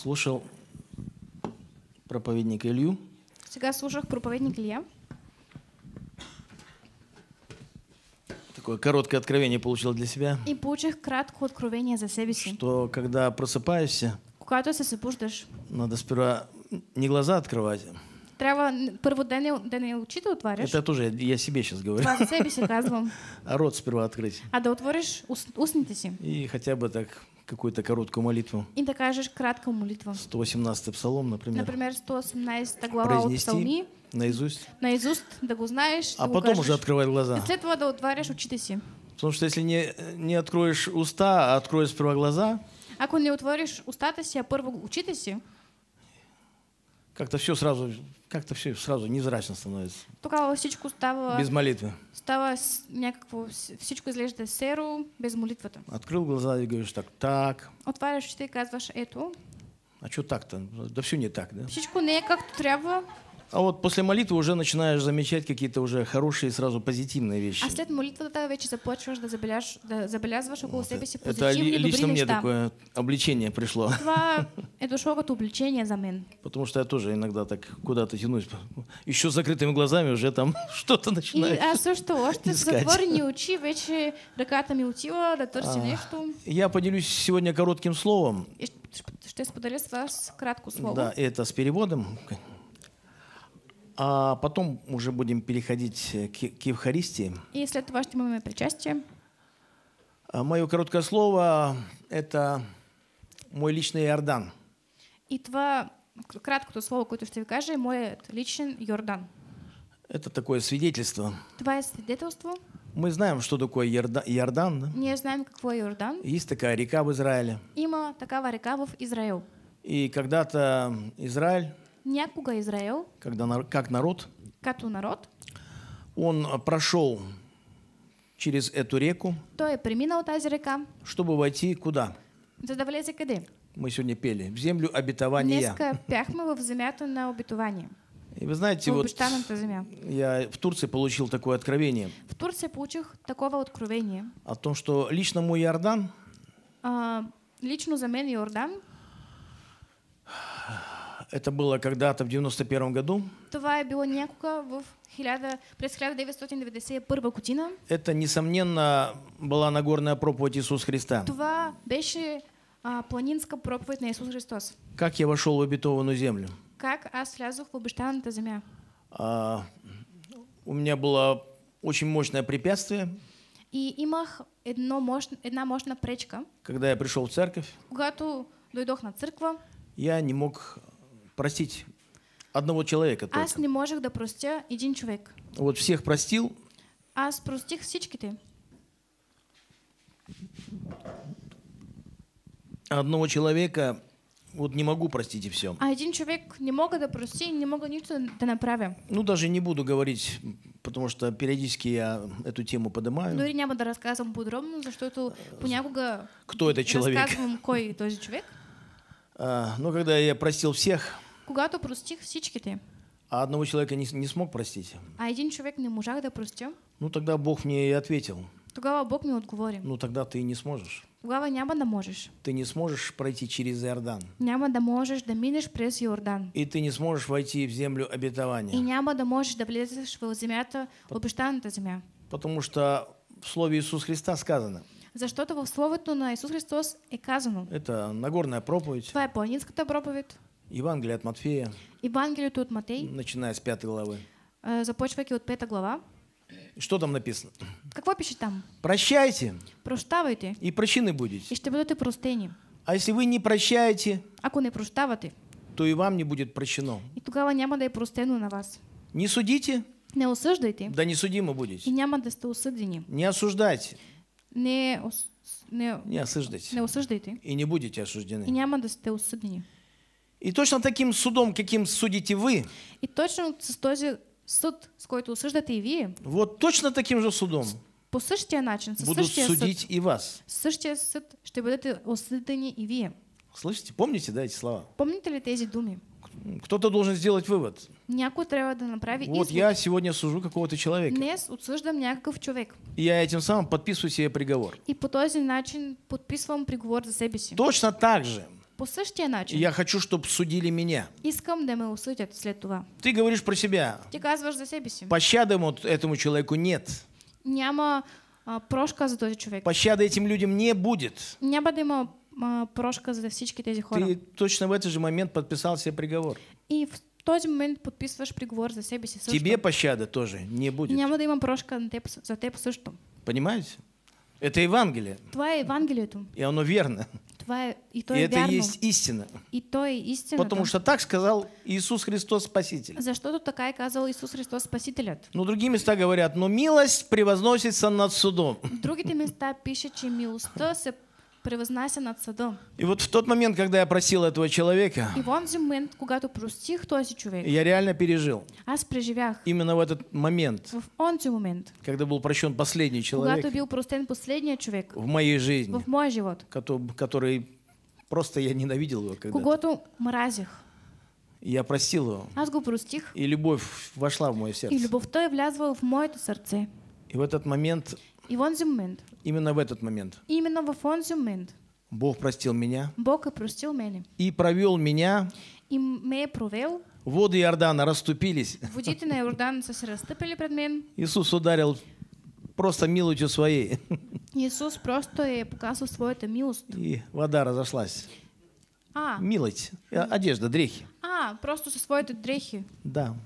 слушал проповедник Илью. Сега слушал проповедник Илья. Такое короткое откровение получил для себя. И получил краткое откровение за себя. Что когда просыпаешься, когато се събуждаш, надо сперва не глаза открывать, Треба първо да не, да не Это тоже я себе сейчас говорю. Това за себе си А рот сперва открыть. А да отвориш ус, устните И хотя бы так какую-то короткую молитву. И такая же краткую молитву. 118 псалом, например. Например, 118 глава Произнести псалми. Наизусть. Наизусть, да го знаешь. А потом кажеш. уже открывать глаза. И после этого да отваряешь, учите си. Потому что если не, не откроешь уста, а откроешь сперва глаза. Ако не отворишь устата си, а първо учите си. Как-то все сразу как-то все сразу незрачно становится. Тогава всичко става... Без молитвы. Става някакво... Всичко изглежда серу без молитвата. Открыл глаза и говоришь так, так. Отваряш очите и казваш, ето. А что так-то? Да все не так, да? Всичко не как-то трябва. А вот после молитвы уже начинаешь замечать какие-то уже хорошие, сразу позитивные вещи. А след молитвы тогда вече започваш да забеляш, да забелязваш около себе си позитивни, Это лично мне такое обличение пришло. Това е дошло като за мен. Потому что я тоже иногда так куда-то тянусь. Еще с закрытыми глазами уже там что-то начинаю А също что, с затворени очи, вече ръката ми отива да търси нещо. Я поделюсь сегодня коротким словом. Что Ще споделя с вас кратко слово. Да, это с переводом. А потом уже будем переходить э, к, к Евхаристии. И если после этого мы причастие. А мое короткое слово – это мой личный Иордан. И твое краткое слово, которое ты кажешь, мой личный Иордан. Это такое свидетельство. Твое свидетельство? Мы знаем, что такое Иордан. Да? Не знаем, какой Иордан. Есть такая река в Израиле. Има такая река в Израиле. И когда-то Израиль Някога Израел, когда, как народ, като народ, он а, прошел через эту реку, то е преминал тази река, чтобы войти куда? За да влезе къде? Мы сегодня пели в землю обетования. Днеска пяхме в земята на обетование. И вы знаете, вот я в Турции получил такое откровение. В Турции получил такого откровения. О том, что лично мой Иордан. А, лично за меня Иордан. Это было когда-то в 91 году. Това е било някога в 1000, през 1991 година. Это, несомненно, была Нагорная проповедь Иисуса Христа. Това беше а, планинска проповедь на Иисус Христос. Как я вошел в обетованную землю? Как аз влязох в обещанната земя? А, у меня было очень мощное препятствие. И имах едно мощ, една мощна пречка. Когда я пришел в церковь. Когато дойдох на церковь? Я не мог простить одного человека. Только. Аз не можешь да простя един човек. Вот всех простил. Аз простих ты. Одного человека вот не могу простить и все. А один человек не мог да прости, не мога ничего да направим. Ну даже не буду говорить, потому что периодически я эту тему поднимаю. Ну и не буду рассказывать подробно, за что это понякуга. Кто это человек? Рассказываем, кой тоже человек. А, ну когда я простил всех когато простих ты? А одного человека не, не смог простить? А один человек не можах да простя. Ну тогда Бог мне и ответил. Тогава Бог мне отговорил. Ну тогда ты не сможешь. Тогава няма да можеш. Ты не сможешь пройти через Иордан. Няма да можеш да минешь през Иордан. И ты не сможешь войти в землю обетования. И няма да можеш да влезеш в землю обещаната земя. Потому что в слове Иисуса Христа сказано. За что-то в словото на Иисус Христос е казано. Это Нагорная проповедь. Това е планинската Евангелие от Матфея. Евангелие тут Матей. Начиная с пятой главы. Э, Започвайки вот пятая глава. Что там написано? Как вы пишете там? Прощайте. Прощавайте. И прощены будете. И что будете простені. А если вы не прощаете, ако не прощавате, то и вам не будет прощено. И тогава няма да е простено на вас. Не судите. Не осуждайте. Да не судимо будете. И няма да сте осъдени. Не осуждайте. Не, ос... не... не осъждайте. Не осъждайте. И не будете осуждены. И няма да сте осъдени. И точно таким судом, каким судите вы. И точно с же суд, с който осъждате и вие. Вот точно таким же судом. По същия начин, със будут судить суд, и вас. Същия суд, что бъдете осъдени и вие. Слышите, помните, да, эти слова? Помните ли эти думи? Кто-то должен сделать вывод. Някой трябва да направи Вот я сегодня сужу какого-то человека. Днес отсъждам някакъв човек. И я этим самым подписываю себе приговор. И по този начин подписывам приговор за себе си. Точно так же. По същия начин. Я хочу, чтобы судили меня. Искам да ме осудят след това. Ты говоришь про себя. Ты казваш за себе си. Пощады этому человеку нет. Няма а, прошка за този човек. Пощады этим людям не будет. Няма да има а, прошка за всички тези хора. Ты точно в этот же момент подписал себе приговор. И в този момент подписваш приговор за себе си също. Тебе пощады тоже не будет. Няма да има прошка на теб, за теб също. Понимаете? Это Евангелие. Твое Евангелието. И оно верно. Твое, и, то и это верно. есть истина. И то и истина. Потому что так сказал Иисус Христос Спаситель. За что тут такая сказал Иисус Христос Спаситель? Ну, другие места говорят, но милость превозносится над судом. Другие места пишут, что милость Превознайся над садом. И вот в тот момент, когда я просил этого человека, и вон момент, когато простих този човек, я реально пережил. Аз преживях. Именно в этот момент. В онзи момент. Когда был прощен последний человек. Когато бил простен последний человек. В моей жизни. В мой живот. Который, который просто я ненавидел его когда-то. Когато мразих. Я просил его. Аз го простих. И любовь вошла в мое сердце. И любовь то влязла в моето сердце. И в этот момент. И в момент. Именно в этот момент. Именно в фонзю момент. Бог простил меня. Бог и простил меня. И провел меня. И ме провел. Воды Иордана расступились. Водите на Иордан се расступили пред мен. Иисус ударил просто милостью своей. Иисус просто и э, показал свою милость. И вода разошлась. А. Милость. Э, одежда, дрехи. А, просто со своей дрехи. Да.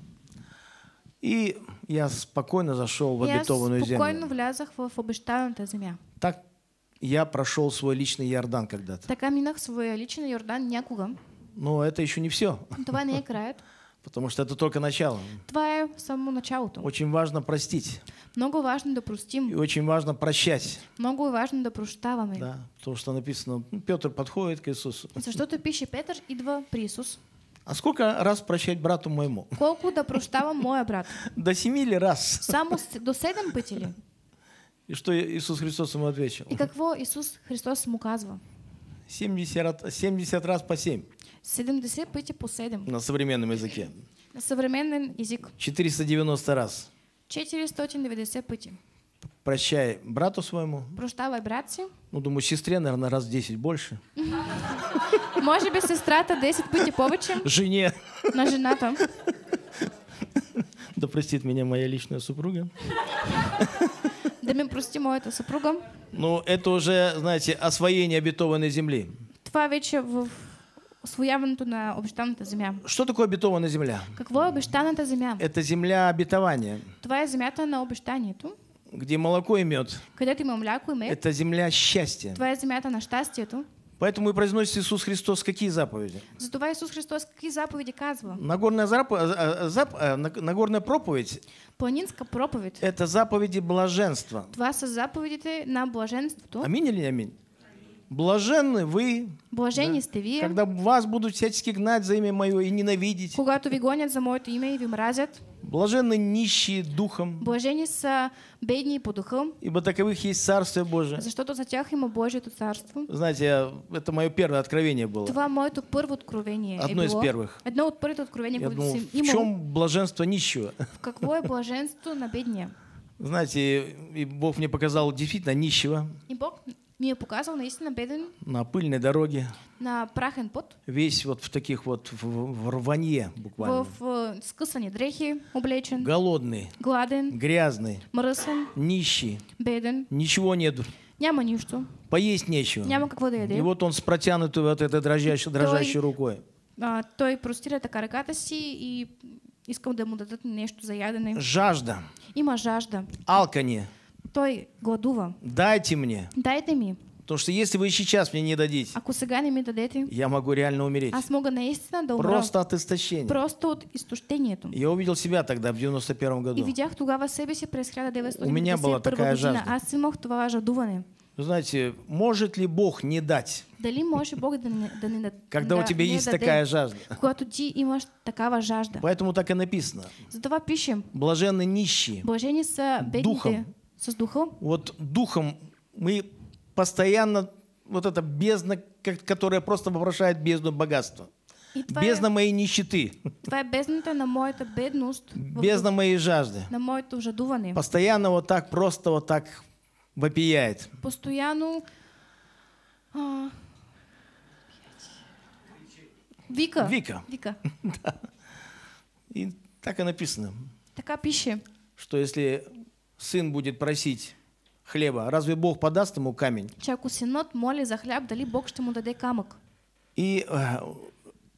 И я спокойно зашел в обетованную я спокойно влязах в, в обещаната земя. Так я прошел свой личный Иордан когда-то. Так, минах свой личный Иордан някога. Но это еще не все. Това не е краят. Потому что это только начало. Твое само начало началото. Очень важно простить. Много важно да простим. И очень важно прощать. Много важно да Да, потому что написано, «Ну, Петр подходит к Иисусу. Защото пише Петр идва при Иисус. А сколько раз прощать брату моему? Колку да прощава мой брат? До семи ли раз? Само до седем пытили. И что Иисус Христос ему ответил? И какво Иисус Христос ему казва? 70, 70 раз по 7. 70 пыти по 7. На современном языке. На современном язык. 490 раз. 490 пыти. Прощай брату своему. Бруштавай братці. Ну, думаю, сестре, наверное, раз 10 больше. Может быть, сестра та 10 бути повичем. Жене. На жена там. Да простит меня моя личная супруга. Да мы простим это супругом. Ну, это уже, знаете, освоение обетованной земли. Два веча в освояването на обещаната земля. Что такое обетованная земля? Какво е земля? Это земля обетования. Твоя земля на на обещанието где молоко и мед, където има мляко и мед, это земля счастья. Твоя земля это на щастието. Поэтому и произносит Иисус Христос какие заповеди? Затова Иисус Христос какие заповеди казва? Нагорная, запо... зап... Э, э, э, Нагорная проповедь. Планинская проповедь. Это заповеди блаженства. Това заповеди на блаженство? Аминь или не аминь? Блаженны вы, Блаженисты да, ви, когда вас будут всячески гнать за имя мое и ненавидеть. Когато ви гонят за моето имя и ви мразят. Блаженны нищие духом. Блажени са бедни по духам. Ибо таковых есть Царствие Божие. За что то за ему има Божието царство. Знаете, это мое первое откровение было. Това то первое откровение Одно из первых. Одно от първите откровения, Я думал, съм имал. В чем блаженство нищего? В какво блаженство на бедния? Знаете, и Бог мне показал действительно нищего. И Бог мне я показал наистина беден. На пыльной дороге. На прахен пот. Весь вот в таких вот в, в рванье буквально. В, в скысане дрехи облечен. Голодный. Гладен. Грязный. Мрысен. Нищий. Беден. Ничего нету. Няма ничто Поесть нечего. Няма какво да яде. И вот он с протянутой вот этой дрожащей, дрожащей той, рукой. А, той простира така ръката си и искал да му дадат нещо за ядене. Жажда. Има жажда. Алкане. Той годува. Дайте мне. Дайте мне. Потому что если вы сейчас мне не дадите, а сега не ми дадете, я могу реально умереть. Аз мога наистина да умра. Просто от истощения. Просто от истощения. Я увидел себя тогда в 91 году. И видях тогава себе си през 1991 У меня была такая жажда. А Аз имах това жадуване. Ну, знаете, может ли Бог не дать? Дали может Бог да не, да не Когда да, у тебя есть даде, такая жажда. Когато ти имаш такая жажда. Поэтому так и написано. Затова пишем. Блаженны нищие. Блаженны са Духом со с духом? Вот духом мы постоянно, вот эта бездна, которая просто вопрошает бездну богатства. Бездна моей нищеты. Това е бездната на моята бедность, Бездна моей жажды. На моето жадуване. Постоянно вот так, просто вот так вопияет. Постоянно а... Вика. Вика. Вика. да. И так и написано. Така пише. Что если сын будет просить хлеба, разве Бог подаст ему камень? Cel cu sinot за хлеб, hleab, Бог, что ему даде камок. И э,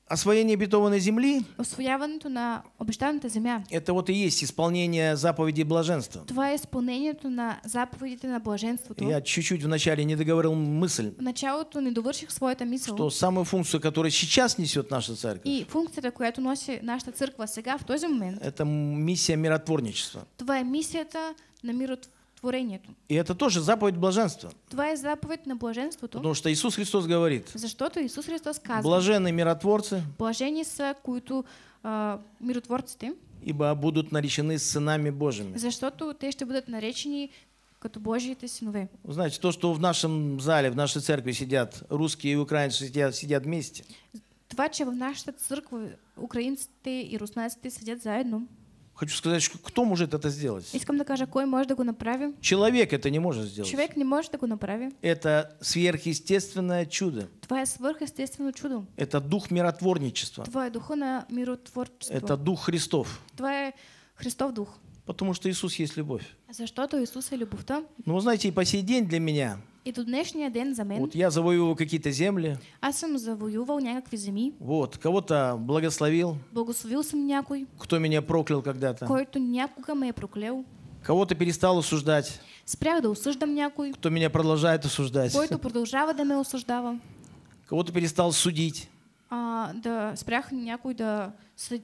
Освоение обетованной земли Освояването на обещаната земя. это вот и есть исполнение заповедей блаженства. Това е изпълнението на заповедите на блаженството. Я чуть-чуть вначале не договорил мысль, В началото не свою своята мисъл. что самую функцию, которую сейчас несет наша церковь, И функцията, която носи нашата църква сега, в този момент, это миссия миротворничества. твоя миссия это на мирот творението. И это тоже заповедь блаженства. Това е заповед на блаженството. Потому что Иисус Христос говорит. Защото Иисус Христос казва. Блаженные миротворцы. Блажени са, които а, миротворците. Ибо будут наречены сынами Божьими. Защото те ще бъдат наречени като Божиите синове. Знаете, то, что в нашем зале, в нашей церкви сидят русские и украинцы сидят, сидят вместе. Това, че в нашата църква украинците и руснаците сидят заедно. Хочу сказать, кто может это сделать? Искам да кой може да го Человек это не может сделать. Человек не может такого го направи. Это сверхъестественное чудо. Твое е чудо. Это дух миротворничества. Твое духовное духа миротворчество. Это дух Христов. Твое Христов дух. Потому что Иисус есть любовь. А за что-то Иисус и любовь-то. Ну, вы знаете, и по сей день для меня и тут днешния день за мен. Вот я завоевывал какие-то земли. А сам завоювал някакви земи. Вот, кого-то благословил. Благословил съм някой. Кто меня проклял когда-то. Който някога ме е проклел. Кого-то перестал осуждать. Спрях да осъждам някой. Кто меня продолжает осуждать. Който продължава да ме осъждава. Кого-то перестал судить. А, да спрях някой да,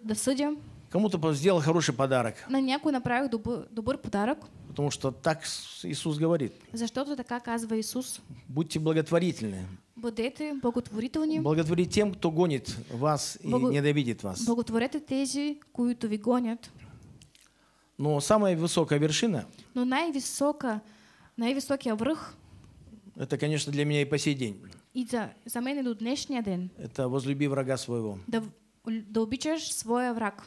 да съдя. Кому-то сделал хороший подарок. На някой направил добър, добър подарок. Потому что так Иисус говорит. За что-то так оказывает Иисус. Будьте благотворительны. Будете благотворительны. Благотворите тем, кто гонит вас Благо... и ненавидит вас. Благотворите тези, които ви гонят. Но самая высокая вершина. Но наивысокая, наивысокий връх. Это, конечно, для меня и по сей день. И за, за меня до днешния день. Это возлюби врага своего. Да, да обичаш своя враг.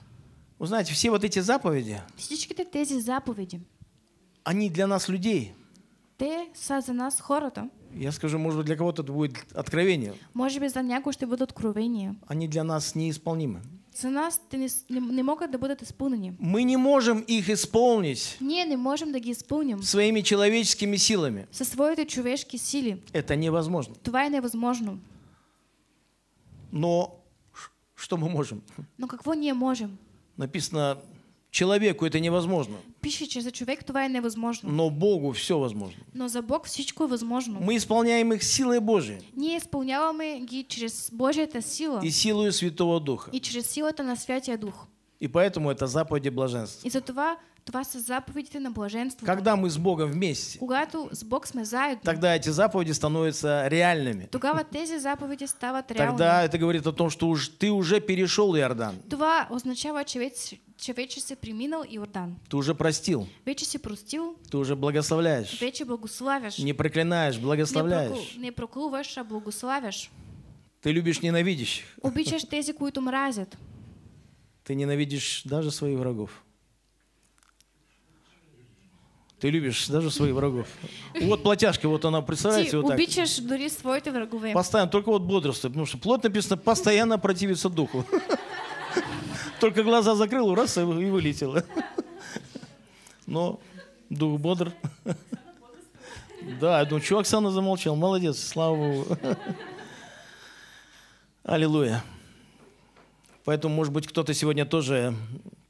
Вы знаете, все вот эти заповеди. Всичките тези заповеди они для нас людей. Те са за нас хората. Я скажу, может быть, для кого-то это будет откровение. Может быть, за някого ще будут откровения. Они для нас неисполнимы. За нас ты не, не могут да будут исполнены. Мы не можем их исполнить. Не, не можем да исполним. Своими человеческими силами. Со своите човешки сили. Это невозможно. Това е невозможно. Но что мы можем? Но какво не можем? Написано, Человеку это невозможно. Пише, че за човек това е Но Богу все возможно. Но за Бог всичко е възможно. Мы исполняем их силой Божией. Не исполняем ги через Божье это сила. И силою Святого Духа. И через силу это на Святия Дух. И поэтому это заповеди блаженства. из за това това са заповедите на блаженство. Когда мы с Богом вместе, Когато с Бог сме заедно, тогда эти заповеди становятся реальными. Тогава тези заповеди стават реальными. Тогда это говорит о том, что уж ты уже перешел Иордан. Това означава, че вече че вече се преминал Иордан. Ты уже простил. Вече си простил. Ты уже благословляешь. Вече благославяш. Не проклинаешь, благословляешь. Не, прокл... а благославяш. Ты любишь ненавидящих. Обичаш тези, които мразят. Ты ненавидишь даже своих врагов. Ты любишь даже своих врагов. Вот платяшки, вот она, представляете, Ти вот так. Убичешь дури свои враговые. Постоянно, только вот бодрствуй, потому что плод написано, постоянно противится духу. Только глаза закрыл, раз, и вылетело. Но дух бодр. Да, я думаю, что Оксана замолчал. Молодец, слава Богу. Аллилуйя. Поэтому, может быть, кто-то сегодня тоже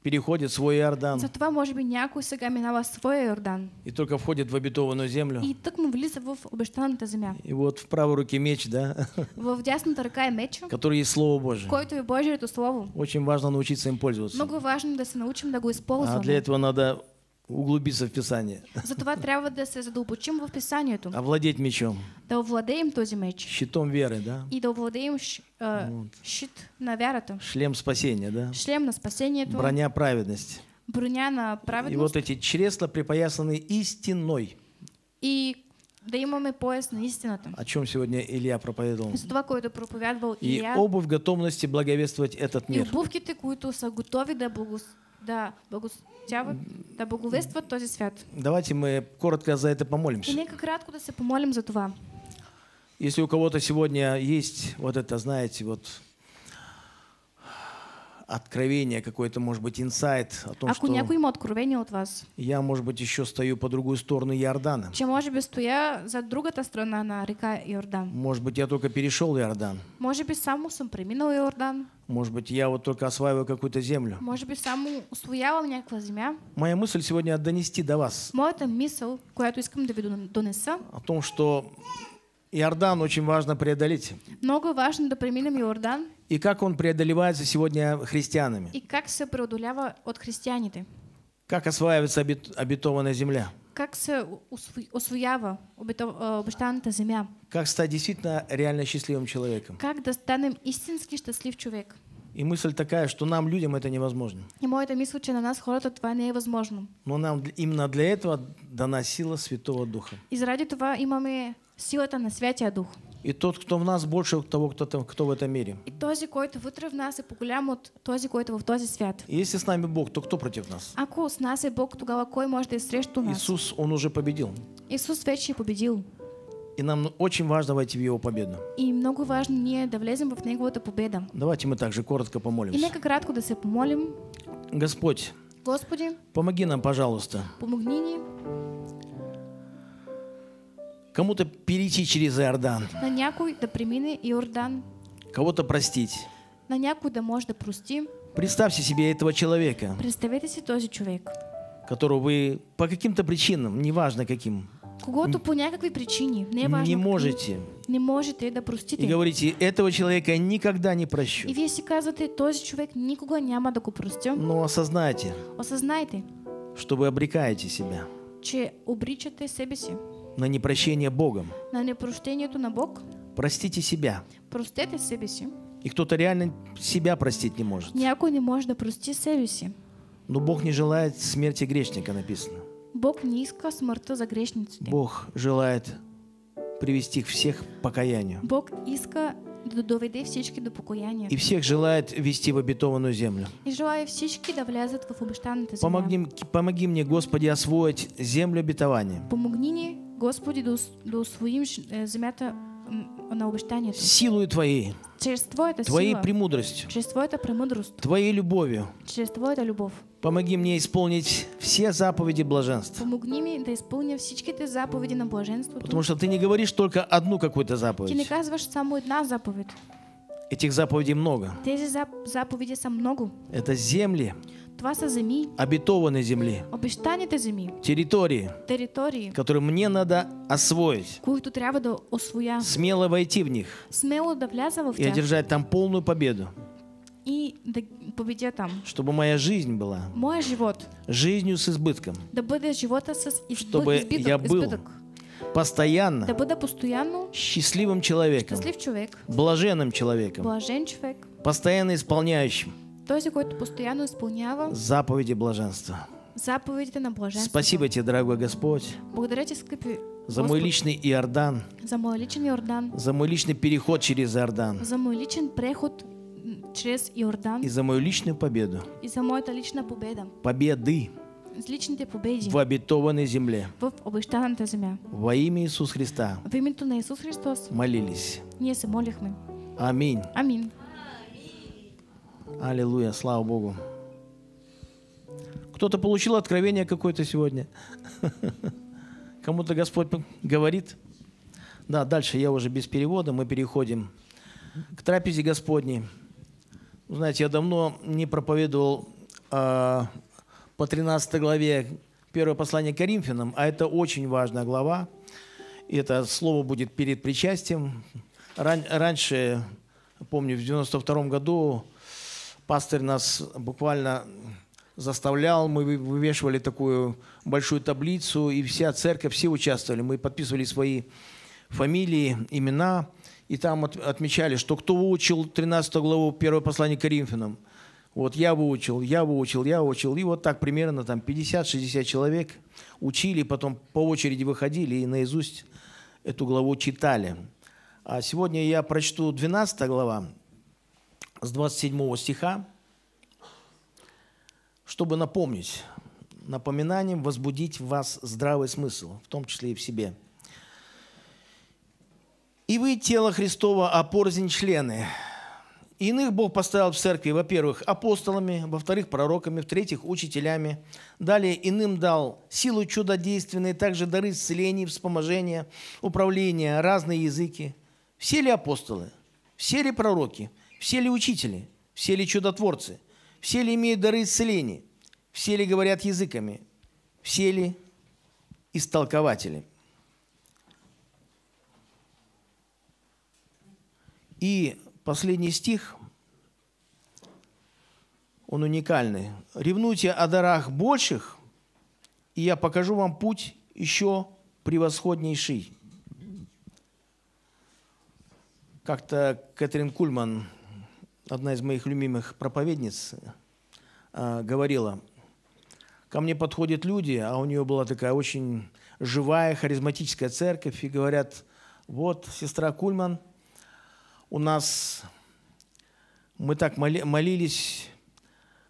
переходит свой Иордан. Затова, может быть, някой сега минава свой Иордан. И только входит в обетованную землю. И так мы влиза в обещанную земля. И вот в правой руке меч, да? В дясната рука е меч. Который есть Слово Божие. Кое-то и е это Слово. Очень важно научиться им пользоваться. Много важно да се научим да го используем. А для этого надо углубиться в Писание. Затова треба да се задълбочим в Писанието. Овладеть мечом. Да овладеем този меч. Щитом веры, да? И да овладеем ш, э, вот. щит на вярата. Шлем спасения, да? Шлем на спасението. Броня праведности. Броня на праведность. И вот эти чресла припоясаны истиной. И да имаме пояс на истината. О чем сегодня Илья проповедовал? За това, което проповядвал Илья. И обувь готовности благовествовать этот мир. И обувките, които са готови да благословят да, благословят, да благовестват този свят. Давайте мы коротко за это помолимся. И нека кратко да се помолим за това. Если у кого-то сегодня есть вот это, знаете, вот откровение, какой-то, может быть, инсайт о том, Ако что някой има откровение от вас, я, может быть, еще стою по другую сторону Иордана. Чем может би стоя за другата страна на река Иордан. Может быть, я только перешел Иордан. Может быть, сам съм преминал Иордан. Может быть, я вот только осваиваю какую-то землю. Может Може би само освоявам някаква земя. Моя мысль сегодня донести до вас Моята мисъл, която искам да ви дон- донеса, о том, что Иордан очень важно преодолеть. Много важно да Иордан. И как он преодолевается сегодня христианами? И как все преодолява от христианиты? Как осваивается обетованная земля? Как се освоява обещанната э, земля? Как стать действительно реально счастливым человеком? Как достанем станем истински счастлив человек? И мысль такая, что нам, людям, это невозможно. И моята мысль, что на нас, хората, това не Но нам именно для этого дана сила Святого Духа. И заради това имаме силата на Святия Дух. И тот, кто в нас, больше того, кто, там, кто в этом мире. И този, който вътре в нас и по-голям от този, който в този свят. И если с нами Бог, то кто против нас? Ако с нас и Бог, тогава кой может и е нас? Иисус, Он уже победил. Иисус вече победил. И нам очень важно войти в Его победу. И много важно не да влезем в Неговата победа. Давайте мы также коротко помолимся. И нека кратко да се помолим. Господь, Господи, помоги нам, пожалуйста. Помогни ни. Кому-то перейти через Иордан. На някой да примины Иордан. Кого-то простить. На някой да може да прости. Представьте себе этого человека. Представьте себе този человек. Которого вы по каким-то причинам, неважно каким, Кого-то по някакви причине. не важно. Не можете. Не можете да простить. И говорите, этого человека никогда не прощу. И вие си тот же человек никога не да го простя. Но осознайте. Осознайте. Что вы обрекаете себя. Че обричате себе си. На непрощение Богом. На то на Бог. Простите себя. Простите себе си. И кто-то реально себя простить не может. Някой не можно простить прости себе си. Но Бог не желает смерти грешника, написано. Бог низко смерти за грешницу. Бог желает привести всех к покаянию. Бог иска доведе всечки до покаяния. И всех желает вести в обетованную землю. И желаю всечки да влязат в обещанную землю. Помоги, помоги мне, Господи, освоить землю обетования. Помоги мне, Господи, да, да усвоим э, земята на обещание. Силою Твоей. Через Твою Твоей сила, премудрость. Через Твою это премудрость. Твоей любовью. Через Твою это любовь. Помоги мне исполнить все заповеди блаженства. Помоги мне да все эти заповеди на блаженство. Потому что ты не говоришь только одну какую-то заповедь. Ты не казваш само одна заповедь. Этих заповедей много. Эти заповеди со много. Это земли. Това са земи. Обетованные земли. Обещаните земи. Территории. Территории. Которые мне надо освоить. Които трябва да освоя. Смело войти в них. Смело да в тях. И одержать там полную победу и победе там. Чтобы моя жизнь была. Мой живот. Жизнью с избытком. Да будет живота с избытком. Чтобы избыток, я был избыток. постоянно. Да буду постоянно. Счастливым человеком. Счастлив человек. Блаженным человеком. Блажен человек. Постоянно исполняющим. То есть, какой-то постоянно исполнял. Заповеди блаженства. Заповеди на блаженство. Спасибо тебе, дорогой Господь. Благодаря тебе, скрипи. За мой личный Иордан. За мой личный Иордан. За мой личный переход через Иордан. За мой личный преход через Иордан. И за мою личную победу. И за моята лична победа. Победы. С личните победи. В обетованной земле. В обещанной земя. Во имя Иисуса Христа. В имя на Иисус Христос. Молились. Ние се молихме. Аминь. Аминь. Аллилуйя, слава Богу. Кто-то получил откровение какое-то сегодня. Кому-то Господь говорит. Да, дальше я уже без перевода. Мы переходим к трапезе Господней. Знаете, я давно не проповедовал э, по 13 главе первое послание к Коринфянам, а это очень важная глава. И это слово будет перед причастием. Ран, раньше, помню, в 92 году пастор нас буквально заставлял, мы вывешивали такую большую таблицу, и вся церковь, все участвовали. Мы подписывали свои фамилии, имена, и там от, отмечали, что кто выучил 13 главу 1 послания к Коринфянам, вот я выучил, я выучил, я выучил, и вот так примерно там 50-60 человек учили, потом по очереди выходили и наизусть эту главу читали. А сегодня я прочту 12 глава с 27 стиха, чтобы напомнить, напоминанием возбудить в вас здравый смысл, в том числе и в себе – и вы тело Христова, а члены. Иных Бог поставил в церкви, во-первых, апостолами, во-вторых, пророками, в-третьих, учителями. Далее иным дал силу чудодейственные, также дары исцелений, вспоможения, управления, разные языки. Все ли апостолы? Все ли пророки? Все ли учители? Все ли чудотворцы? Все ли имеют дары исцелений? Все ли говорят языками? Все ли истолкователи? И последний стих, он уникальный. «Ревнуйте о дарах больших, и я покажу вам путь еще превосходнейший». Как-то Кэтрин Кульман, одна из моих любимых проповедниц, а, говорила, ко мне подходят люди, а у нее была такая очень живая, харизматическая церковь, и говорят, вот, сестра Кульман – у нас мы так молились,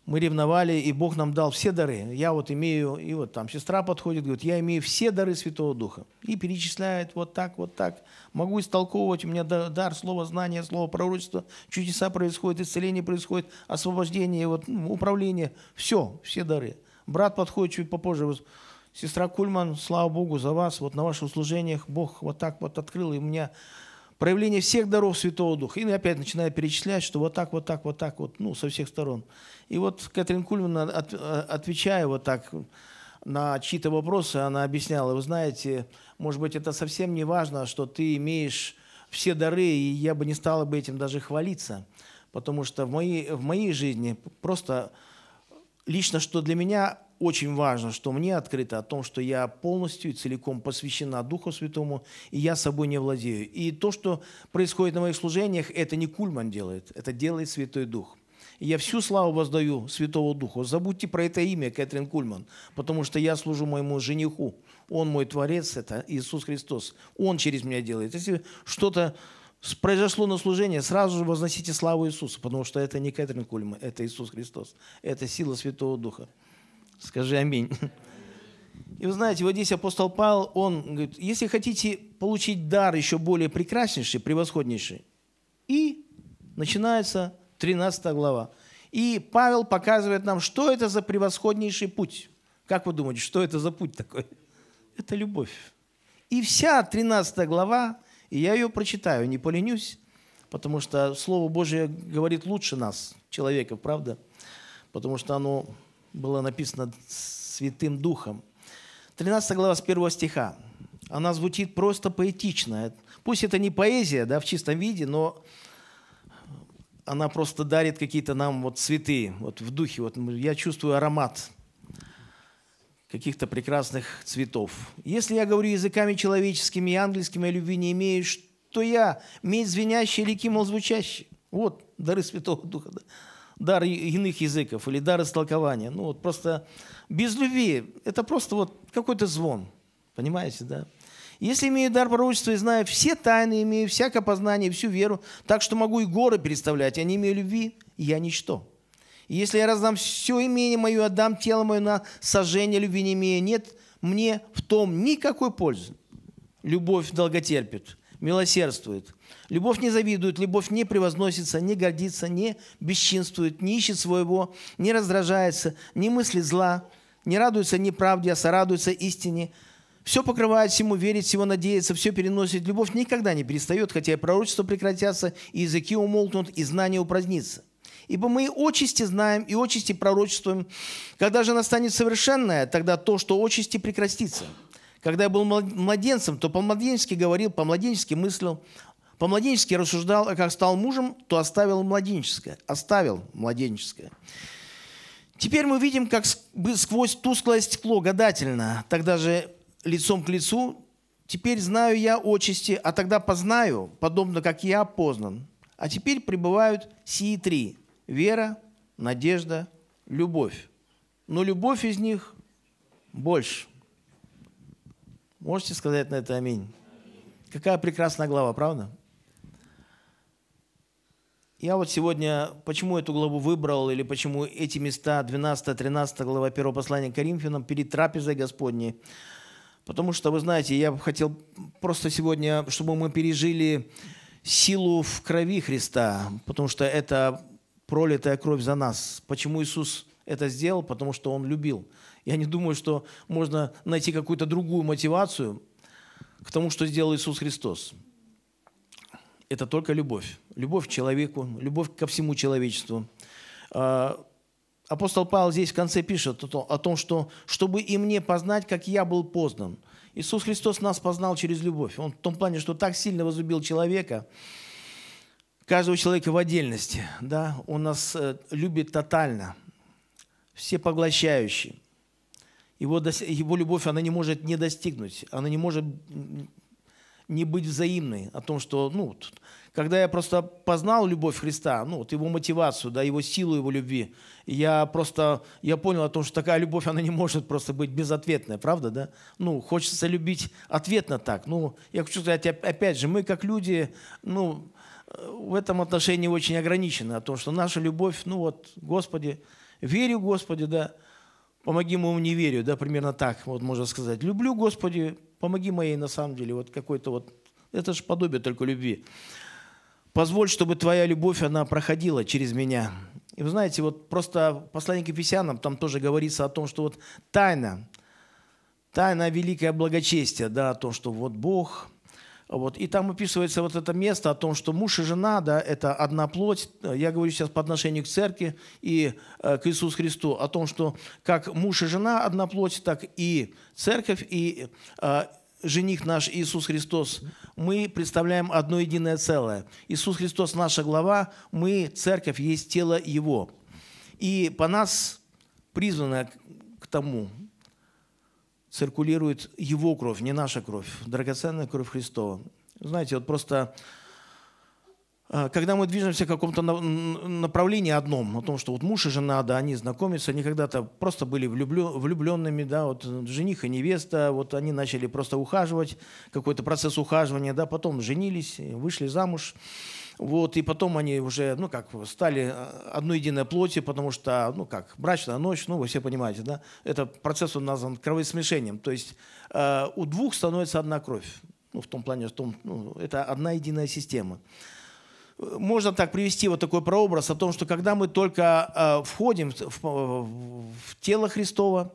мы ревновали, и Бог нам дал все дары. Я вот имею, и вот там сестра подходит, говорит, я имею все дары Святого Духа. И перечисляет вот так, вот так. Могу истолковывать, у меня дар, слово знания, слово пророчества, чудеса происходят, исцеление происходит, освобождение, вот, ну, управление. Все, все дары. Брат подходит чуть попозже, сестра Кульман, слава Богу за вас, вот на ваших служениях Бог вот так вот открыл, и у меня проявление всех даров Святого Духа. И опять начинаю перечислять, что вот так, вот так, вот так, вот, ну, со всех сторон. И вот Катрин Кульман, отвечая вот так на чьи-то вопросы, она объясняла, вы знаете, может быть, это совсем не важно, что ты имеешь все дары, и я бы не стала бы этим даже хвалиться, потому что в моей, в моей жизни просто лично, что для меня очень важно, что мне открыто о том, что я полностью и целиком посвящена Духу Святому, и я собой не владею. И то, что происходит на моих служениях, это не Кульман делает, это делает Святой Дух. И я всю славу воздаю Святого Духу. Забудьте про это имя, Кэтрин Кульман, потому что я служу моему жениху. Он мой Творец, это Иисус Христос. Он через меня делает. Если что-то произошло на служение, сразу же возносите славу Иисусу, потому что это не Кэтрин Кульман, это Иисус Христос. Это сила Святого Духа. Скажи аминь. И вы знаете, вот здесь апостол Павел, он говорит, если хотите получить дар еще более прекраснейший, превосходнейший, и начинается 13 глава. И Павел показывает нам, что это за превосходнейший путь. Как вы думаете, что это за путь такой? Это любовь. И вся 13 глава, и я ее прочитаю, не поленюсь, потому что Слово Божие говорит лучше нас, человеков, правда? Потому что оно было написано Святым Духом. 13 глава с 1 стиха. Она звучит просто поэтично. Пусть это не поэзия да, в чистом виде, но она просто дарит какие-то нам вот цветы, вот в духе. Вот я чувствую аромат каких-то прекрасных цветов. Если я говорю языками человеческими и английскими, а любви не имею, что я? Медь звенящая или кимол звучащий? Вот, дары Святого Духа дар иных языков или дар истолкования. Ну вот просто без любви это просто вот какой-то звон. Понимаете, да? Если имею дар пророчества и знаю все тайны, имею всякое познание, всю веру, так что могу и горы переставлять, а не имею любви, я ничто. И если я раздам все имение мое, отдам тело мое на сожжение, любви не имея, нет мне в том никакой пользы. Любовь долготерпит, милосердствует, Любовь не завидует, любовь не превозносится, не гордится, не бесчинствует, не ищет своего, не раздражается, не мыслит зла, не радуется неправде, а сорадуется истине. Все покрывает всему, верит всего, надеется, все переносит. Любовь никогда не перестает, хотя и пророчества прекратятся, и языки умолкнут, и знания упразднится. Ибо мы и очисти знаем, и очисти пророчествуем. Когда же настанет станет совершенная, тогда то, что очисти, прекратится. Когда я был младенцем, то по-младенчески говорил, по-младенчески мыслил, по-младенчески рассуждал, а как стал мужем, то оставил младенческое. Оставил младенческое. Теперь мы видим, как сквозь тусклое стекло гадательно, тогда же лицом к лицу, теперь знаю я очисти, а тогда познаю, подобно как я познан. А теперь пребывают сии три – вера, надежда, любовь. Но любовь из них больше. Можете сказать на это аминь. Какая прекрасная глава, правда? Я вот сегодня, почему эту главу выбрал, или почему эти места, 12-13 глава 1 послания к Коринфянам, перед трапезой Господней. Потому что, вы знаете, я хотел просто сегодня, чтобы мы пережили силу в крови Христа, потому что это пролитая кровь за нас. Почему Иисус это сделал? Потому что Он любил. Я не думаю, что можно найти какую-то другую мотивацию к тому, что сделал Иисус Христос это только любовь. Любовь к человеку, любовь ко всему человечеству. А, апостол Павел здесь в конце пишет о том, что «чтобы и мне познать, как я был познан». Иисус Христос нас познал через любовь. Он в том плане, что так сильно возлюбил человека, каждого человека в отдельности. Да? Он нас э, любит тотально, всепоглощающий. Его, его любовь, она не может не достигнуть, она не может не быть взаимной, о том, что, ну, когда я просто познал любовь Христа, ну, вот его мотивацию, да, его силу, его любви, я просто, я понял о том, что такая любовь, она не может просто быть безответная, правда, да? Ну, хочется любить ответно так. Ну, я хочу сказать, опять же, мы как люди, ну, в этом отношении очень ограничены, о том, что наша любовь, ну вот, Господи, верю, Господи, да, помоги моему неверию, да, примерно так вот можно сказать. Люблю, Господи, помоги моей на самом деле, вот какой-то вот, это же подобие только любви. Позволь, чтобы твоя любовь, она проходила через меня. И вы знаете, вот просто послание к Ефесянам, там тоже говорится о том, что вот тайна, тайна великое благочестие, да, о том, что вот Бог – вот. И там описывается вот это место о том, что муж и жена, да, это одна плоть. Я говорю сейчас по отношению к церкви и э, к Иисусу Христу, о том, что как муж и жена одна плоть, так и церковь, и э, жених наш Иисус Христос, мы представляем одно единое целое. Иисус Христос – наша глава, мы, церковь, есть тело Его. И по нас призвано к тому – циркулирует его кровь, не наша кровь, драгоценная кровь Христова. Знаете, вот просто э, когда мы движемся в каком-то направлении одном, о том, что вот муж и жена, да, они знакомятся, они когда-то просто были влюбленными, да, вот э, жених и невеста, вот они начали просто ухаживать, какой-то процесс ухаживания, да, потом женились, вышли замуж, вот, и потом они уже, ну как, стали э, одной единой плоти, потому что, ну как, брачная ночь, ну вы все понимаете, да, это процесс он назван кровосмешением. То есть э, у двух становится одна кровь. Ну, в том плане, в том, ну, это одна единая система можно так привести вот такой прообраз о том, что когда мы только э, входим в, в, в тело Христова,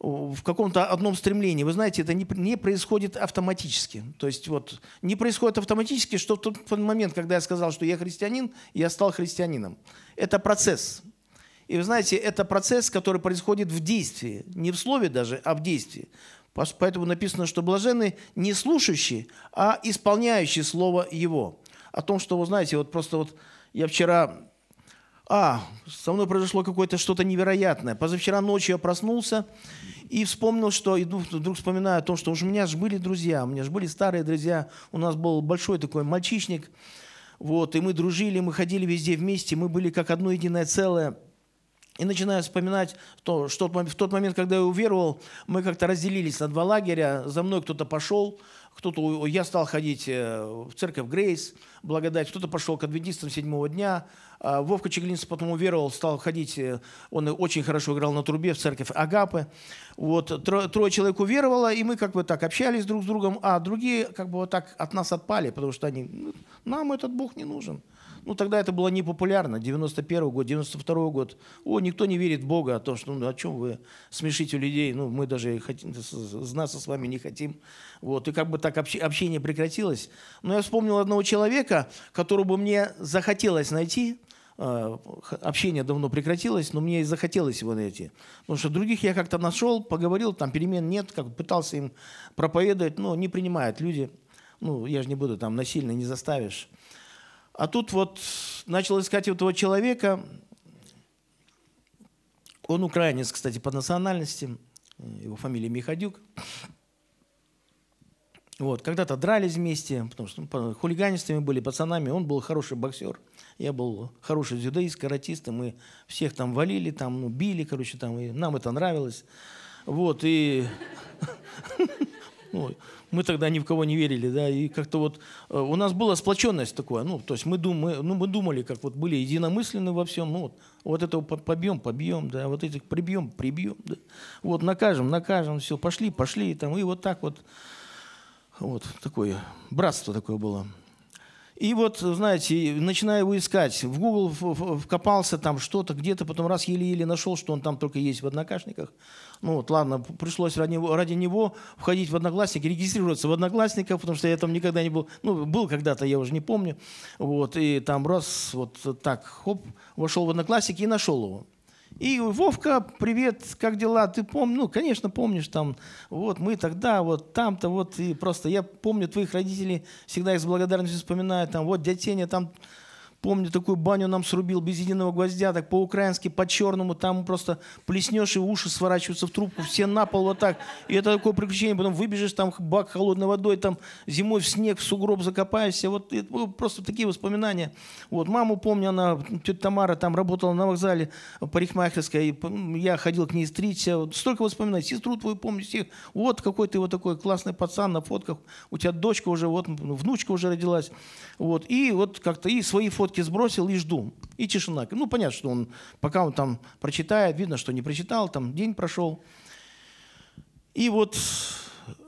в каком-то одном стремлении. Вы знаете, это не, не происходит автоматически. То есть вот не происходит автоматически, что в тот момент, когда я сказал, что я христианин, я стал христианином. Это процесс. И вы знаете, это процесс, который происходит в действии. Не в слове даже, а в действии. Поэтому написано, что блаженны не слушающие, а исполняющие слово Его. О том, что, вы знаете, вот просто вот я вчера а, со мной произошло какое-то что-то невероятное. Позавчера ночью я проснулся и вспомнил, что иду, ну, вдруг вспоминаю о том, что уж у меня же были друзья, у меня же были старые друзья, у нас был большой такой мальчишник, вот, и мы дружили, мы ходили везде вместе, мы были как одно единое целое. И начинаю вспоминать, то, что в тот момент, когда я уверовал, мы как-то разделились на два лагеря. За мной кто-то пошел, кто-то, я стал ходить э, в церковь Грейс, благодать, кто-то пошел к адвентистам седьмого дня. А, Вовка Чеглинцев потом уверовал, стал ходить, э, он очень хорошо играл на трубе в церковь Агапы. Вот, трое человек уверовало, и мы как бы так общались друг с другом, а другие как бы вот так от нас отпали, потому что они, «Ну, нам этот Бог не нужен. Ну, тогда это было непопулярно, 91 год, 92 год. О, никто не верит в Бога, о том, что, ну, о чем вы смешите людей, ну, мы даже хотим, знаться с вами не хотим. Вот, и как бы так общение прекратилось. Но я вспомнил одного человека, которого бы мне захотелось найти, а, общение давно прекратилось, но мне и захотелось его найти. Потому что других я как-то нашел, поговорил, там перемен нет, как пытался им проповедовать, но не принимают люди. Ну, я же не буду там насильно, не заставишь. А тут вот начал искать этого человека. Он украинец, кстати, по национальности. Его фамилия Михадюк. Вот, когда-то дрались вместе, потому что ну, хулиганистыми были пацанами. Он был хороший боксер, я был хороший дзюдоист, каратист, мы всех там валили, там, ну, били, короче, там, и нам это нравилось. Вот, и... мы тогда ни в кого не верили, да, и как-то вот э, у нас была сплоченность такое, ну, то есть мы, дум, мы, ну, мы думали, как вот были единомысленны во всем, ну, вот, вот этого побьем, побьем, да, вот этих прибьем, прибьем, да, вот накажем, накажем, все, пошли, пошли, и там, и вот так вот, вот такое братство такое было. И вот, знаете, начинаю его искать. В Google вкопался там что-то где-то, потом раз еле-еле нашел, что он там только есть в однокашниках. Ну вот, ладно, пришлось ради него, ради него входить в одноклассники, регистрироваться в одноклассниках, потому что я там никогда не был. Ну, был когда-то, я уже не помню. Вот, и там раз, вот так, хоп, вошел в одноклассники и нашел его. И Вовка, привет, как дела? Ты помнишь? Ну, конечно, помнишь там, вот мы тогда, вот там-то, вот и просто я помню твоих родителей, всегда их с благодарностью вспоминаю, там, вот дядя Теня там Помню, такую баню нам срубил без единого гвоздя, так по-украински, по-черному, там просто плеснешь, и уши сворачиваются в трубку, все на пол вот так. И это такое приключение. Потом выбежишь, там бак холодной водой, там зимой в снег, в сугроб закопаешься. Вот это, просто такие воспоминания. Вот маму помню, она, тетя Тамара, там работала на вокзале парикмахерская, и я ходил к ней стричься. Вот столько воспоминаний. Сестру твою помню, всех. Вот какой ты вот такой классный пацан на фотках. У тебя дочка уже, вот внучка уже родилась. Вот. И вот как-то и свои фотки фотки сбросил и жду. И тишина. Ну, понятно, что он, пока он там прочитает, видно, что не прочитал, там день прошел. И вот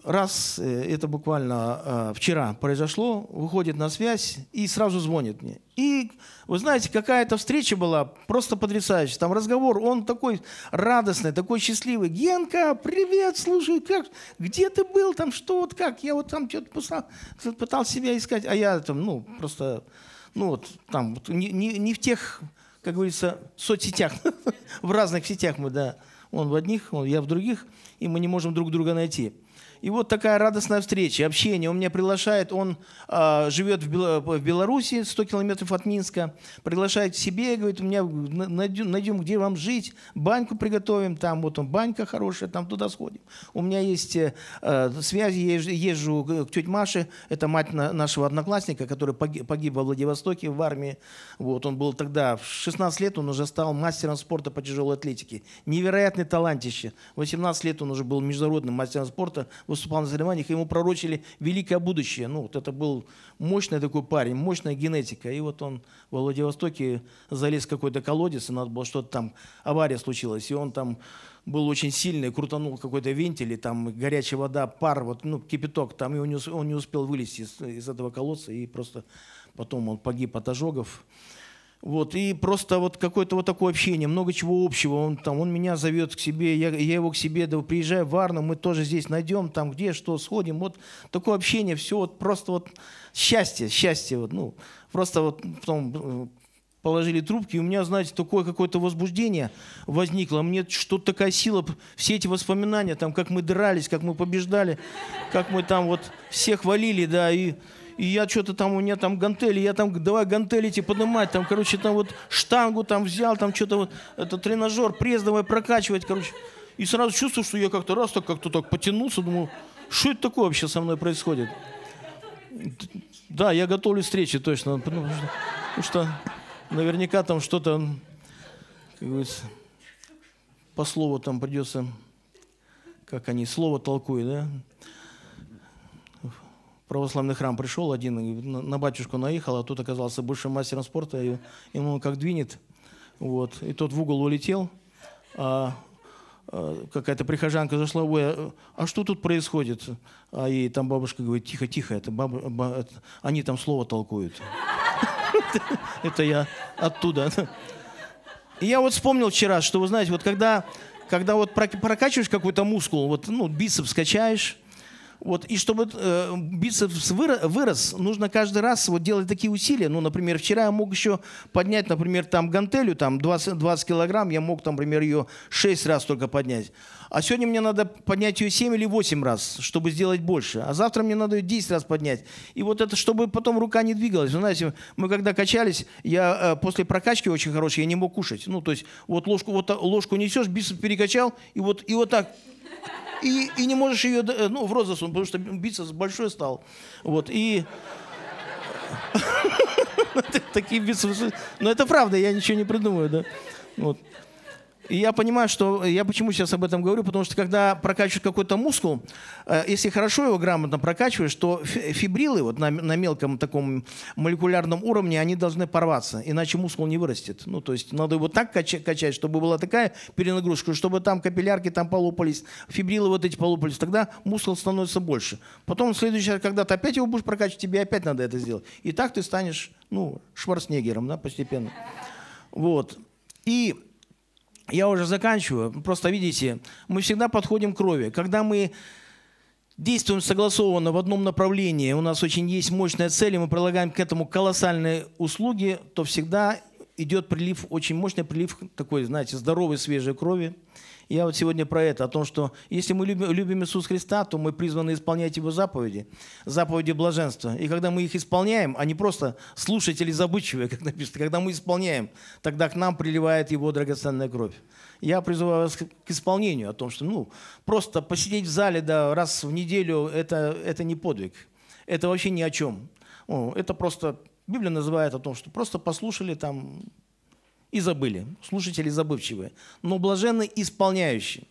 раз, э, это буквально а, вчера произошло, выходит на связь и сразу звонит мне. И вы знаете, какая-то встреча была просто потрясающая. Там разговор, он такой радостный, такой счастливый. Генка, привет, слушай, как, где ты был, там что, вот как? Я вот там что-то пытался себя искать, а я там, ну, просто ну вот там, вот, не, не, не в тех, как говорится, соцсетях, в разных сетях мы, да, он в одних, он, я в других, и мы не можем друг друга найти. И вот такая радостная встреча, общение. Он меня приглашает, он э, живет в, Бел, в Беларуси, 100 километров от Минска, приглашает к себе, говорит, у меня найдем, найдем, где вам жить, баньку приготовим, там вот он, банька хорошая, там туда сходим. У меня есть э, связи, езжу, езжу к тете Маше, это мать на, нашего одноклассника, который погиб, погиб во Владивостоке в армии. Вот, он был тогда, в 16 лет он уже стал мастером спорта по тяжелой атлетике. Невероятный талантище. 18 лет он уже был международным мастером спорта выступал на соревнованиях, ему пророчили великое будущее. Ну, вот это был мощный такой парень, мощная генетика. И вот он в Владивостоке залез в какой-то колодец, и надо было что-то там, авария случилась, и он там был очень сильный, крутанул какой-то вентиль, и там горячая вода, пар, вот, ну, кипяток, там, и он не, он не успел вылезти из, из этого колодца, и просто потом он погиб от ожогов. Вот, и просто вот какое-то вот такое общение, много чего общего. Он, там, он меня зовет к себе, я, я его к себе, да, приезжаю в Варну, мы тоже здесь найдем, там где, что, сходим. Вот такое общение, все вот просто вот счастье, счастье. Вот, ну, просто вот потом э, положили трубки, и у меня, знаете, такое какое-то возбуждение возникло. Мне что-то такая сила, все эти воспоминания, там, как мы дрались, как мы побеждали, как мы там вот всех валили, да, и и я что-то там, у меня там гантели, я там, давай гантели эти поднимать, там, короче, там вот штангу там взял, там что-то вот, это тренажер, пресс давай прокачивать, короче. И сразу чувствую, что я как-то раз так как-то так потянулся, думаю, что это такое вообще со мной происходит? Да, я готовлю встречи точно, потому что, потому что наверняка там что-то, как говорится, по слову там придется, как они, слово толкуют, да? православный храм пришел один, на батюшку наехал, а тот оказался бывшим мастером спорта, и ему как двинет, вот, и тот в угол улетел, а, а какая-то прихожанка зашла, ой, а, а что тут происходит? А и там бабушка говорит, тихо, тихо, это баб... Ба... они там слово толкуют. Это я оттуда. я вот вспомнил вчера, что вы знаете, вот когда, когда вот прокачиваешь какой-то мускул, вот, ну, бицепс качаешь, вот, и чтобы э, бицепс вырос, нужно каждый раз вот делать такие усилия. Ну, например, вчера я мог еще поднять, например, там гантелью, там 20, 20 килограмм, я мог, там, например, ее 6 раз только поднять. А сегодня мне надо поднять ее 7 или 8 раз, чтобы сделать больше. А завтра мне надо ее 10 раз поднять. И вот это, чтобы потом рука не двигалась. Вы знаете, мы когда качались, я э, после прокачки очень хорошей, я не мог кушать. Ну, то есть вот ложку, вот э, ложку несешь, бицепс перекачал, и вот, и вот так и, и не можешь ее, э, ну, в рот засунуть, потому что бицепс большой стал. Вот, и... Такие бицепсы. Но это правда, я ничего не придумаю, да. Вот. И я понимаю, что э, я почему сейчас об этом говорю, потому что когда прокачиваешь какой-то мускул, э, если хорошо его грамотно прокачиваешь, то э, фибрилы вот на, на мелком таком молекулярном уровне, они должны порваться, иначе мускул не вырастет. Ну, то есть надо его так качать, чтобы была такая перенагрузка, чтобы там капиллярки там полопались, фибрилы вот эти полопались, тогда мускул становится больше. Потом в следующий раз, когда ты опять его будешь прокачивать, тебе опять надо это сделать. И так ты станешь, ну, Шварценеггером, да, постепенно. Вот. И я уже заканчиваю. Просто видите, мы всегда подходим к крови. Когда мы действуем согласованно в одном направлении, у нас очень есть мощная цель, и мы прилагаем к этому колоссальные услуги, то всегда идет прилив, очень мощный прилив такой, знаете, здоровой, свежей крови. Я вот сегодня про это, о том, что если мы любим, любим Иисуса Христа, то мы призваны исполнять Его заповеди, заповеди блаженства. И когда мы их исполняем, а не просто слушать или забычивые, как написано, когда мы исполняем, тогда к нам приливает Его драгоценная кровь. Я призываю вас к исполнению о том, что ну, просто посидеть в зале да, раз в неделю это, – это не подвиг. Это вообще ни о чем. Ну, это просто Библия называет о том, что просто послушали там и забыли. Слушатели забывчивые, но блаженны исполняющие.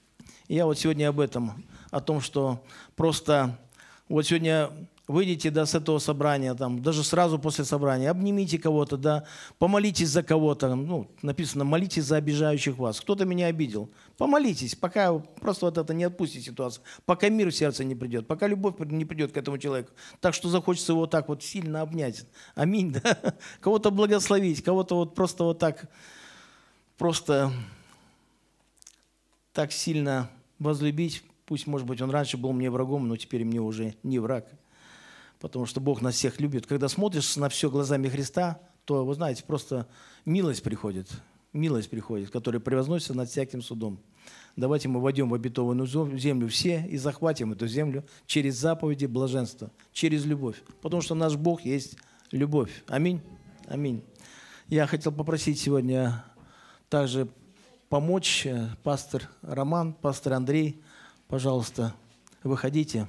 Я вот сегодня об этом, о том, что просто вот сегодня выйдите да, с этого собрания, там, даже сразу после собрания, обнимите кого-то, да, помолитесь за кого-то. Ну, написано, молитесь за обижающих вас. Кто-то меня обидел. Помолитесь, пока просто вот это не отпустите ситуацию, пока мир в сердце не придет, пока любовь не придет к этому человеку. Так что захочется его так вот сильно обнять. Аминь, да? Кого-то благословить, кого-то вот просто вот так, просто так сильно возлюбить. Пусть, может быть, он раньше был мне врагом, но теперь мне уже не враг потому что Бог нас всех любит. Когда смотришь на все глазами Христа, то, вы знаете, просто милость приходит, милость приходит, которая превозносится над всяким судом. Давайте мы войдем в обетованную землю все и захватим эту землю через заповеди блаженства, через любовь, потому что наш Бог есть любовь. Аминь. Аминь. Я хотел попросить сегодня также помочь э, пастор Роман, пастор Андрей, пожалуйста, выходите.